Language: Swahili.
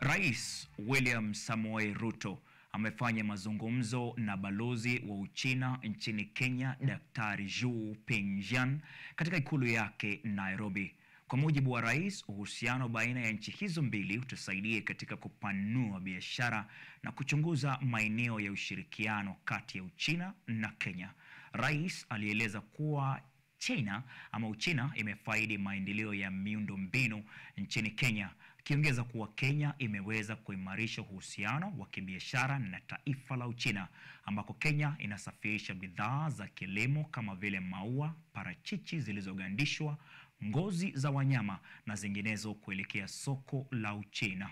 Rais William Samoei Ruto amefanya mazungumzo na balozi wa Uchina nchini Kenya, Daktari Zhu Pengjian katika ikulu yake Nairobi. Kwa mujibu wa rais, uhusiano baina ya nchi hizo mbili utasaidia katika kupanua biashara na kuchunguza maeneo ya ushirikiano kati ya Uchina na Kenya. Rais alieleza kuwa China ama Uchina imefaidi maendeleo ya miundo mbinu nchini Kenya ikiongeza kuwa Kenya imeweza kuimarisha uhusiano wa kibiashara na taifa la Uchina ambako Kenya inasafirisha bidhaa za kilimo kama vile maua, parachichi zilizogandishwa, ngozi za wanyama na zinginezo kuelekea soko la Uchina.